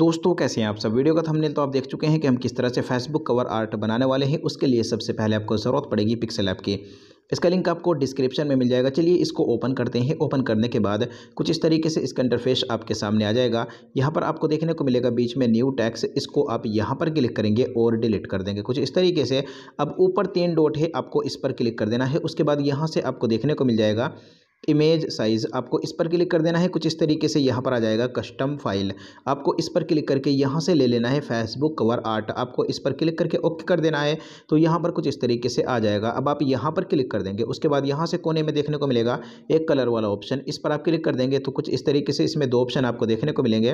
दोस्तों कैसे हैं आप सब वीडियो का थंबनेल तो आप देख चुके हैं कि हम किस तरह से फेसबुक कवर आर्ट बनाने वाले हैं उसके लिए सबसे पहले आपको ज़रूरत पड़ेगी पिक्सल ऐप की इसका लिंक आपको डिस्क्रिप्शन में मिल जाएगा चलिए इसको ओपन करते हैं ओपन करने के बाद कुछ इस तरीके से इसका इंटरफेस आपके सामने आ जाएगा यहाँ पर आपको देखने को मिलेगा बीच में न्यू टैक्स इसको आप यहाँ पर क्लिक करेंगे और डिलीट कर देंगे कुछ इस तरीके से अब ऊपर तीन डॉट है आपको इस पर क्लिक कर देना है उसके बाद यहाँ से आपको देखने को मिल जाएगा इमेज साइज़ आपको इस पर क्लिक कर देना है कुछ इस तरीके से यहाँ पर आ जाएगा कस्टम फाइल आपको इस पर क्लिक करके यहाँ से ले लेना है फेसबुक कवर आर्ट आपको इस पर क्लिक करके ओके कर देना है तो यहाँ पर कुछ इस तरीके से आ जाएगा अब आप यहाँ पर क्लिक कर देंगे उसके बाद यहाँ से कोने में देखने को मिलेगा एक कलर वाला ऑप्शन इस पर आप क्लिक कर देंगे तो कुछ इस तरीके से इसमें दो ऑप्शन आपको देखने को मिलेंगे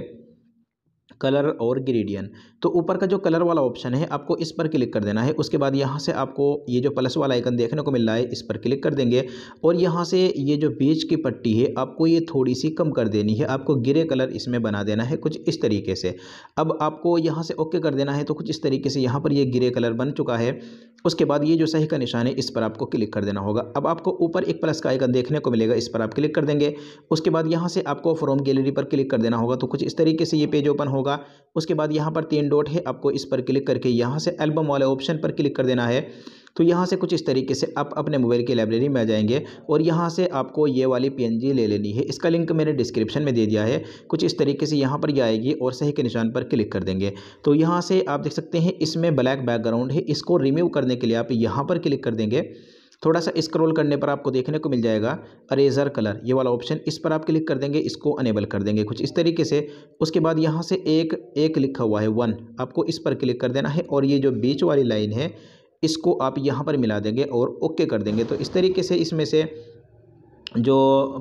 कलर और ग्रेडियन तो ऊपर का जो कलर वाला ऑप्शन है आपको इस पर क्लिक कर देना है उसके बाद यहाँ से आपको ये जो प्लस वाला आइकन देखने को मिल रहा है इस पर क्लिक कर देंगे और यहाँ से ये जो बीच की पट्टी है आपको ये थोड़ी सी कम कर देनी है आपको ग्रे कलर इसमें बना देना है कुछ इस तरीके से अब आपको यहाँ से ओके कर देना है तो कुछ इस तरीके से यहाँ पर यह ग्रे कलर बन चुका है उसके बाद ये जो सही का निशान है इस पर आपको क्लिक कर देना होगा अब आपको ऊपर एक प्लस का आइकन देखने को मिलेगा इस पर आप क्लिक कर देंगे उसके बाद यहाँ से आपको फ्रॉम गैलरी पर क्लिक कर देना होगा तो कुछ इस तरीके से ये पेज ओपन हो होगा उसके बाद यहाँ पर तीन डॉट है आपको इस पर क्लिक करके यहाँ से एल्बम वाले ऑप्शन पर क्लिक कर देना है तो यहाँ से कुछ इस तरीके से आप अपने मोबाइल की लाइब्रेरी में आ जाएंगे और यहाँ से आपको ये वाली पी ले लेनी है इसका लिंक मैंने डिस्क्रिप्शन में दे दिया है कुछ इस तरीके से यहाँ पर यह आएगी और सही के निशान पर क्लिक कर देंगे तो यहाँ से आप देख सकते हैं इसमें ब्लैक बैकग्राउंड है इसको रिमूव करने के लिए आप यहाँ पर क्लिक कर देंगे थोड़ा सा स्क्रॉल करने पर आपको देखने को मिल जाएगा अरेजर कलर ये वाला ऑप्शन इस पर आप क्लिक कर देंगे इसको अनेबल कर देंगे कुछ इस तरीके से उसके बाद यहाँ से एक एक लिखा हुआ है वन आपको इस पर क्लिक कर देना है और ये जो बीच वाली लाइन है इसको आप यहाँ पर मिला देंगे और ओके कर देंगे तो इस तरीके से इसमें से जो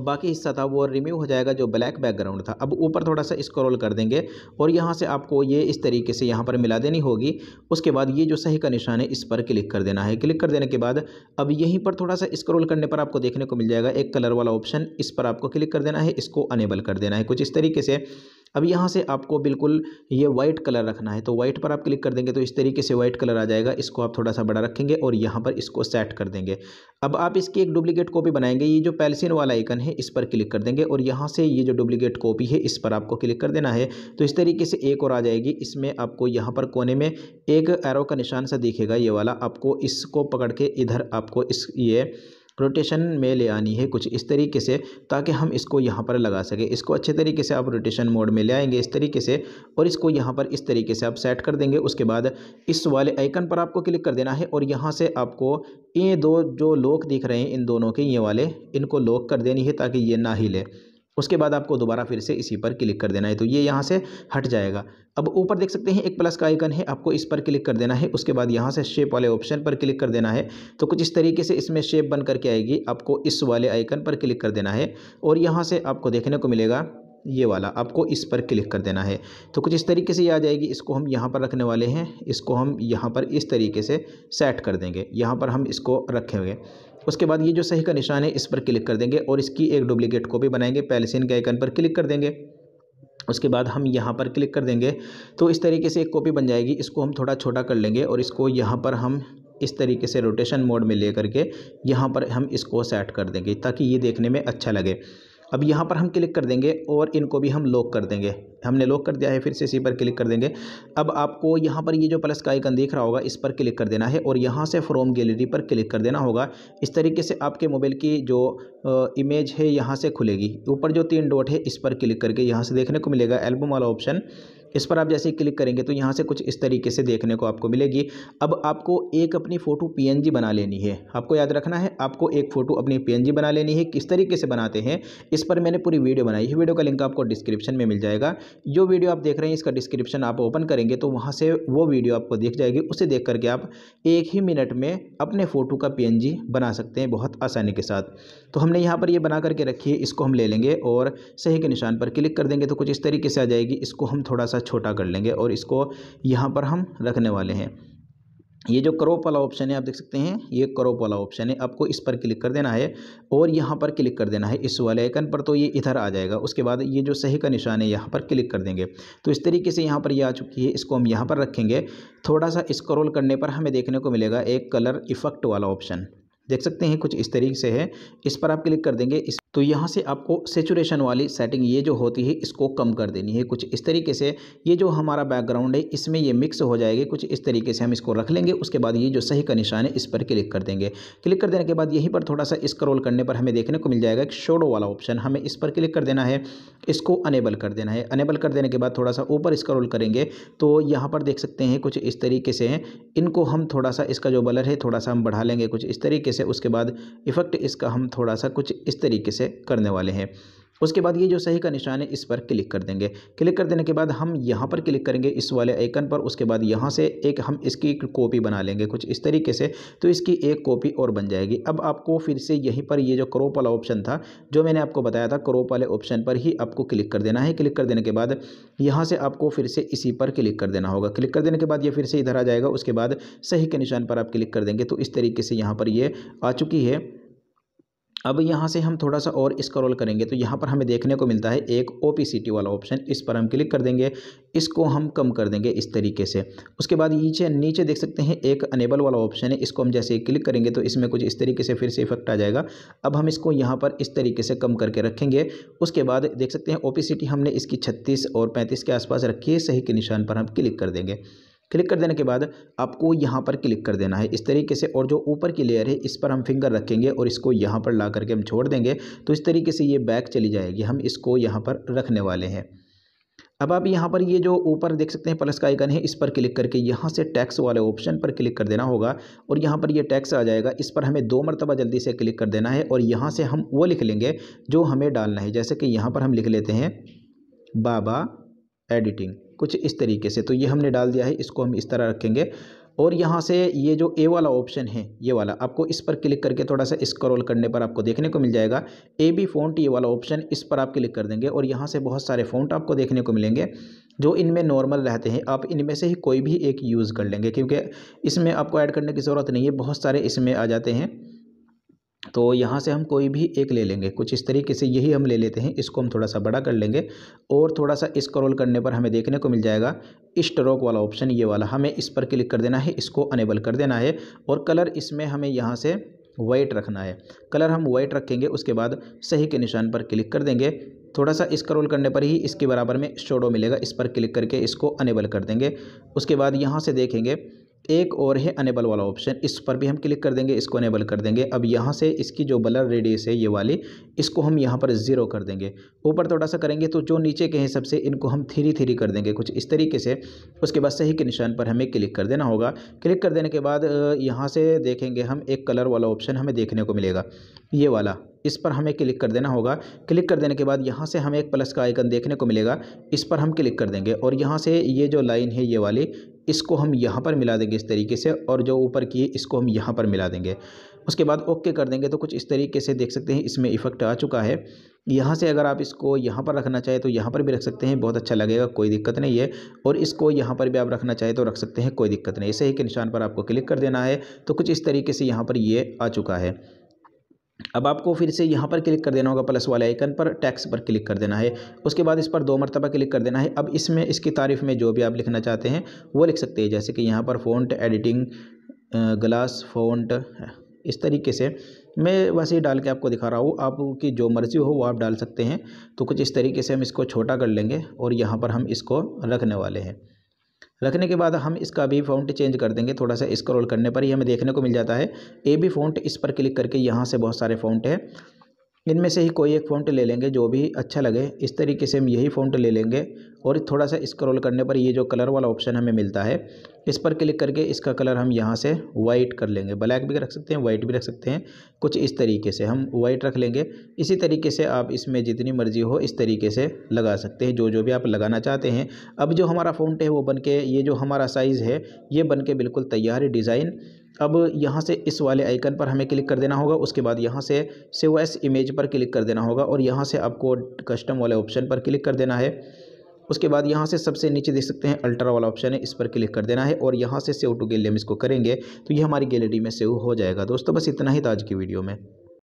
बाकी हिस्सा था वो रिम्यू हो जाएगा जो ब्लैक बैकग्राउंड था अब ऊपर थोड़ा सा स्क्रॉल कर देंगे और यहाँ से आपको ये इस तरीके से यहाँ पर मिला देनी होगी उसके बाद ये जो सही का निशान है इस पर क्लिक कर देना है क्लिक कर देने के बाद अब यहीं पर थोड़ा सा स्क्रॉल करने पर आपको देखने को मिल जाएगा एक कलर वाला ऑप्शन इस पर आपको क्लिक कर देना है इसको अनेबल कर देना है कुछ इस तरीके से अब यहाँ से आपको बिल्कुल ये वाइट कलर रखना है तो वाइट पर आप क्लिक कर देंगे तो इस तरीके से वाइट कलर आ जाएगा इसको आप थोड़ा सा बड़ा रखेंगे और यहाँ पर इसको सेट कर देंगे अब आप इसकी एक डुप्लीकेट कॉपी बनाएंगे ये जो पैलसिन वाला आइकन है इस पर क्लिक कर देंगे और यहाँ से ये जो डुप्लीकेट कॉपी है इस पर आपको क्लिक कर देना है तो इस तरीके से एक और आ जाएगी इसमें आपको यहाँ पर कोने में एक एरो का निशान सा दिखेगा ये वाला आपको इसको पकड़ के इधर आपको इस ये रोटेशन में ले आनी है कुछ इस तरीके से ताकि हम इसको यहाँ पर लगा सकें इसको अच्छे तरीके से आप रोटेशन मोड में ले आएंगे इस तरीके से और इसको यहाँ पर इस तरीके से आप सेट कर देंगे उसके बाद इस वाले आइकन पर आपको क्लिक कर देना है और यहाँ से आपको ये दो जो लोक दिख रहे हैं इन दोनों के ये वाले इनको लॉक कर देनी है ताकि ये ना हिले उसके बाद आपको दोबारा फिर से इसी पर क्लिक कर देना है तो ये यहाँ से हट जाएगा अब ऊपर देख सकते हैं एक प्लस का आइकन है आपको इस पर क्लिक कर देना है उसके बाद यहाँ से शेप वाले ऑप्शन पर क्लिक कर देना है तो कुछ इस तरीके से इसमें शेप बन करके आएगी आपको इस वाले आइकन पर क्लिक कर देना है और यहाँ से आपको देखने को मिलेगा ये वाला आपको इस पर क्लिक कर देना है तो कुछ इस तरीके से ये आ जाएगी इसको हम यहाँ पर रखने वाले हैं इसको हम यहाँ पर इस तरीके से सेट कर देंगे यहाँ पर हम इसको रखेंगे उसके बाद ये जो सही का निशान है इस पर क्लिक कर देंगे और इसकी एक डुप्लीकेट कॉपी बनाएंगे पहले के आइकन पर क्लिक कर देंगे उसके बाद हम यहाँ पर क्लिक कर देंगे तो इस तरीके से एक कॉपी बन जाएगी इसको हम थोड़ा छोटा कर लेंगे और इसको यहाँ पर हम इस तरीके से रोटेशन मोड में ले करके यहाँ पर हम इसको सेट कर देंगे ताकि ये देखने में अच्छा लगे अब यहाँ पर हम क्लिक कर देंगे और इनको भी हम लॉक कर देंगे हमने लॉक कर दिया है फिर से इसी पर क्लिक कर देंगे अब आपको यहाँ पर ये जो प्लस का आइकन दिख रहा होगा इस पर क्लिक कर देना है और यहाँ से फ्रॉम गैलरी पर क्लिक कर देना होगा इस तरीके से आपके मोबाइल की जो इमेज है यहाँ से खुलेगी ऊपर जो तीन डॉट है इस पर क्लिक करके यहाँ से देखने को मिलेगा एल्बम वाला ऑप्शन इस पर आप जैसे क्लिक करेंगे तो यहाँ से कुछ इस तरीके से देखने को आपको मिलेगी अब आपको एक अपनी फ़ोटो पी बना लेनी है आपको याद रखना है आपको एक फ़ोटो अपनी पी बना लेनी है किस तरीके से बनाते हैं इस पर मैंने पूरी वीडियो बनाई है वीडियो का लिंक आपको डिस्क्रिप्शन में मिल जाएगा जो वीडियो आप देख रहे हैं इसका डिस्क्रिप्शन आप ओपन करेंगे तो वहाँ से वो वीडियो आपको देख जाएगी उसे देख करके आप एक ही मिनट में अपने फ़ोटो का पी बना सकते हैं बहुत आसानी के साथ तो हमने यहाँ पर ये बना करके रखी है इसको हम ले लेंगे और सही के निशान पर क्लिक कर देंगे तो कुछ इस तरीके से आ जाएगी इसको हम थोड़ा सा सा छोटा कर लेंगे और इसको यहाँ पर हम रखने वाले हैं ये जो क्रॉप वाला ऑप्शन है आप देख सकते हैं ये क्रॉप वाला ऑप्शन है आपको इस पर क्लिक कर देना है और यहाँ पर क्लिक कर देना है इस वाले आइकन पर तो ये इधर आ जाएगा उसके बाद ये जो सही का निशान है यहाँ पर क्लिक कर देंगे तो इस तरीके से यहाँ पर ये यह आ चुकी है इसको हम यहाँ पर रखेंगे थोड़ा सा इस्क्रोल करने पर हमें देखने को मिलेगा एक कलर इफ़ेक्ट वाला ऑप्शन देख सकते हैं कुछ इस तरीके से है इस पर आप क्लिक कर देंगे इस तो यहाँ से आपको सेचुरेशन वाली सेटिंग ये जो होती है इसको कम कर देनी है कुछ इस तरीके से ये जो हमारा बैकग्राउंड है इसमें ये मिक्स हो जाएगी कुछ इस तरीके से हम इसको रख लेंगे उसके बाद ये जो सही का निशान है इस पर क्लिक कर देंगे क्लिक कर देने के बाद यहीं पर थोड़ा सा स्क्रोल करने पर हमें देखने को मिल जाएगा एक शोडो वाला ऑप्शन हमें इस पर क्लिक कर देना है इसको अनेबल कर देना है अनेबल कर देने के बाद थोड़ा सा ऊपर स्क्रोल करेंगे तो यहाँ पर देख सकते हैं कुछ इस तरीके से हैं इनको हम थोड़ा सा इसका जो बलर है थोड़ा सा हम बढ़ा लेंगे कुछ इस तरीके से उसके बाद इफ़ेक्ट इसका हम थोड़ा सा कुछ इस तरीके से करने वाले हैं उसके बाद ये जो सही का निशान है इस पर क्लिक कर देंगे क्लिक कर देने के बाद हम यहाँ पर क्लिक करेंगे इस वाले आइकन पर उसके बाद यहाँ से एक हम इसकी एक कॉपी बना लेंगे कुछ इस तरीके से तो इसकी एक कॉपी और बन जाएगी अब आपको फिर से यहीं पर ये जो क्रोप वाला ऑप्शन था जो मैंने आपको बताया था क्रोप वाले ऑप्शन पर ही आपको क्लिक कर देना है क्लिक कर देने के बाद यहाँ से आपको फिर से इसी पर क्लिक कर देना होगा क्लिक कर देने के बाद ये फिर से इधर आ जाएगा उसके बाद सही के निशान पर आप क्लिक कर देंगे तो इस तरीके से यहाँ पर ये आ चुकी है अब यहाँ से हम थोड़ा सा और स्क्रॉल करेंगे तो यहाँ पर हमें देखने को मिलता है एक ओ वाला ऑप्शन इस पर हम क्लिक कर देंगे इसको हम कम कर देंगे इस तरीके से उसके बाद नीचे नीचे देख सकते हैं एक अनेबल वाला ऑप्शन है इसको हम जैसे ही क्लिक करेंगे तो इसमें कुछ इस तरीके से फिर से इफेक्ट आ जाएगा अब हम इसको यहाँ पर इस तरीके से कम करके रखेंगे उसके बाद देख सकते हैं ओ हमने इसकी छत्तीस और पैंतीस के आसपास रखी है सही के निशान पर हम क्लिक कर देंगे क्लिक कर देने के बाद आपको यहाँ पर क्लिक कर देना है इस तरीके से और जो ऊपर की लेयर है इस पर हम फिंगर रखेंगे और इसको यहाँ पर ला करके हम छोड़ देंगे तो इस तरीके से ये बैक चली जाएगी हम इसको यहाँ पर रखने वाले हैं अब आप यहाँ पर ये जो ऊपर देख सकते हैं प्लस का आइकन है इस पर क्लिक करके यहाँ से टैक्स वाले ऑप्शन पर क्लिक कर देना होगा और यहाँ पर ये टैक्स आ जाएगा इस पर हमें दो मरतबा जल्दी से क्लिक कर देना है और यहाँ से हम वो लिख लेंगे जो हमें डालना है जैसे कि यहाँ पर हम लिख लेते हैं बाबा एडिटिंग कुछ इस तरीके से तो ये हमने डाल दिया है इसको हम इस तरह रखेंगे और यहाँ से ये जो ए वाला ऑप्शन है ये वाला आपको इस पर क्लिक करके थोड़ा सा स्क्रॉल करने पर आपको देखने को मिल जाएगा ए बी फ़ॉन्ट ये वाला ऑप्शन इस पर आप क्लिक कर देंगे और यहाँ से बहुत सारे फ़ॉन्ट आपको देखने को मिलेंगे जो इनमें नॉर्मल रहते हैं आप इनमें से ही कोई भी एक यूज़ कर लेंगे क्योंकि इसमें आपको ऐड करने की ज़रूरत नहीं है बहुत सारे इसमें आ जाते हैं तो यहाँ से हम कोई भी एक ले लेंगे कुछ इस तरीके से यही हम ले लेते हैं इसको हम थोड़ा सा बड़ा कर लेंगे और थोड़ा सा स्क्रॉल करने पर हमें देखने को मिल जाएगा स्ट्रोक वाला ऑप्शन ये वाला हमें इस पर क्लिक कर देना है इसको अनेबल कर देना है और कलर इसमें हमें यहाँ से वाइट रखना है कलर हम वाइट रखेंगे उसके बाद सही के निशान पर क्लिक कर देंगे थोड़ा सा स्क्रॉल करने पर ही इसके बराबर में शोडो मिलेगा इस पर क्लिक करके इसको अनेबल कर देंगे उसके बाद यहाँ से देखेंगे एक और है अनेबल वाला ऑप्शन इस पर भी हम क्लिक कर देंगे इसको अनेबल कर देंगे अब यहाँ से इसकी जो बलर रेडियस है ये वाली इसको हम यहाँ पर ज़ीरो कर देंगे ऊपर थोड़ा सा करेंगे तो जो नीचे के हैं सबसे इनको हम थ्री थ्री कर देंगे कुछ इस तरीके से उसके बाद सही के निशान पर हमें क्लिक कर देना होगा क्लिक कर देने के बाद यहाँ से देखेंगे हम एक कलर वाला ऑप्शन हमें देखने को मिलेगा ये वाला इस पर हमें क्लिक कर देना होगा क्लिक कर देने के बाद यहाँ से हमें एक प्लस का आइकन देखने को मिलेगा इस पर हम क्लिक कर देंगे और यहाँ से ये जो लाइन है ये वाली इसको हम यहाँ पर मिला देंगे इस तरीके से और जो ऊपर की है इसको हम यहाँ पर मिला देंगे उसके बाद ओके कर देंगे तो कुछ इस तरीके से देख सकते हैं इसमें इफ़ेक्ट आ चुका है यहाँ से अगर आप इसको यहाँ पर रखना चाहें तो यहाँ पर भी रख सकते हैं बहुत अच्छा लगेगा कोई दिक्कत नहीं है और इसको यहाँ पर भी आप रखना चाहें तो रख सकते हैं कोई दिक्कत नहीं ऐसे ही के निशान पर आपको क्लिक कर देना है तो कुछ इस तरीके से यहाँ पर ये आ चुका है अब आपको फिर से यहाँ पर क्लिक कर देना होगा प्लस वाले आइकन पर टैक्स पर क्लिक कर देना है उसके बाद इस पर दो मरतबा क्लिक कर देना है अब इसमें इसकी तारीफ़ में जो भी आप लिखना चाहते हैं वो लिख सकते हैं जैसे कि यहाँ पर फ़ोनट एडिटिंग ग्लास फ़ोनट इस तरीके से मैं वैसे ही डाल के आपको दिखा रहा हूँ आपकी जो मर्ज़ी हो वो आप डाल सकते हैं तो कुछ इस तरीके से हम इसको छोटा कर लेंगे और यहाँ पर हम इसको रखने वाले हैं रखने के बाद हम इसका भी फ़ॉन्ट चेंज कर देंगे थोड़ा सा स्क्रॉल करने पर ही हमें देखने को मिल जाता है ए बी फ़ॉन्ट इस पर क्लिक करके यहाँ से बहुत सारे फ़ॉन्ट हैं इनमें से ही कोई एक फ़ॉन्ट ले लेंगे जो भी अच्छा लगे इस तरीके से हम यही फ़ॉन्ट ले लेंगे और थोड़ा सा स्क्रॉल करने पर ये जो कलर वाला ऑप्शन हमें मिलता है इस पर क्लिक करके इसका कलर हम यहाँ से वाइट कर लेंगे ब्लैक भी रख सकते हैं वाइट भी रख सकते हैं कुछ इस तरीके से हम वाइट रख लेंगे इसी तरीके से आप इसमें जितनी मर्ज़ी हो इस तरीके से लगा सकते हैं जो जो भी आप लगाना चाहते हैं अब जो हमारा फ़ॉन्ट है वो बन के ये जो हमारा साइज़ है ये बन के बिल्कुल तैयार है डिज़ाइन अब यहाँ से इस वाले आइकन पर हमें क्लिक कर देना होगा उसके बाद यहाँ से सेव एस इमेज पर क्लिक कर देना होगा और यहाँ से आपको कस्टम वाले ऑप्शन पर क्लिक कर देना है उसके बाद यहाँ से सबसे नीचे देख सकते हैं अल्ट्रा वाला ऑप्शन है इस पर क्लिक कर देना है और यहाँ से सेव टू गैलरी हम इसको करेंगे तो ये हमारी गैलरी में सेव हो जाएगा दोस्तों बस इतना ही था आज की वीडियो में